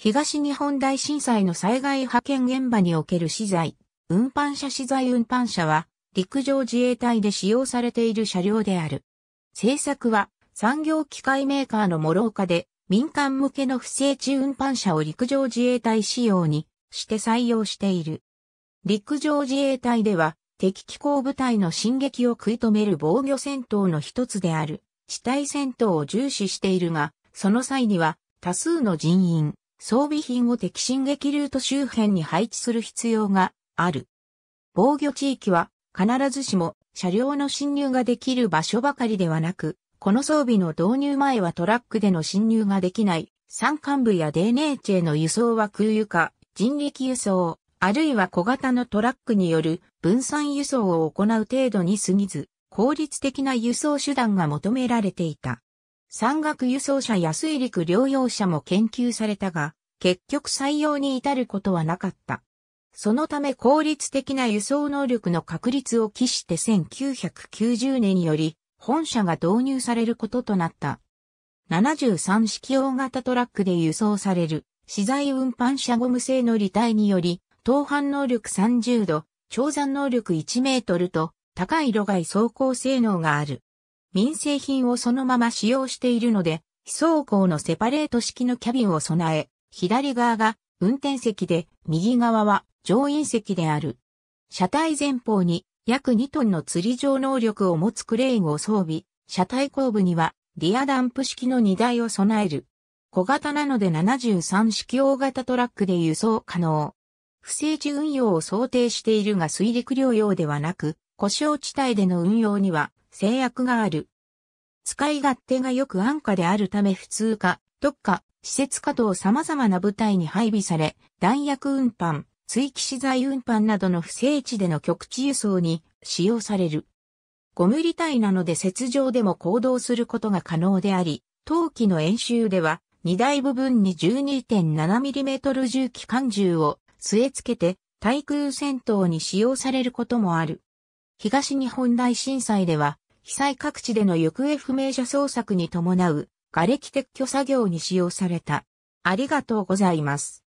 東日本大震災の災害派遣現場における資材、運搬車資材運搬車は、陸上自衛隊で使用されている車両である。製作は、産業機械メーカーの諸岡で、民間向けの不正地運搬車を陸上自衛隊仕様にして採用している。陸上自衛隊では、敵機構部隊の進撃を食い止める防御戦闘の一つである、地帯戦闘を重視しているが、その際には多数の人員、装備品を敵進撃ルート周辺に配置する必要がある。防御地域は必ずしも車両の侵入ができる場所ばかりではなく、この装備の導入前はトラックでの侵入ができない山間部やデーネーチェの輸送は空輸化、人力輸送、あるいは小型のトラックによる分散輸送を行う程度に過ぎず、効率的な輸送手段が求められていた。山岳輸送車や水陸両用車も研究されたが、結局採用に至ることはなかった。そのため効率的な輸送能力の確立を期して1990年より本社が導入されることとなった。73式大型トラックで輸送される資材運搬車ゴム製の履体により、投搬能力30度、長山能力1メートルと高い路外走行性能がある。民生品をそのまま使用しているので、非走行のセパレート式のキャビンを備え、左側が運転席で、右側は乗員席である。車体前方に約2トンの釣り場能力を持つクレーンを装備、車体後部にはリアダンプ式の荷台を備える。小型なので73式大型トラックで輸送可能。不正時運用を想定しているが水陸両用ではなく、故障地帯での運用には制約がある。使い勝手がよく安価であるため普通か、特化、施設下等様々な部隊に配備され、弾薬運搬、追記資材運搬などの不正地での局地輸送に使用される。ゴムリ体なので雪上でも行動することが可能であり、冬季の演習では、荷台部分に 12.7mm 重機関銃を据え付けて、対空戦闘に使用されることもある。東日本大震災では、被災各地での行方不明者捜索に伴う瓦礫撤去作業に使用された。ありがとうございます。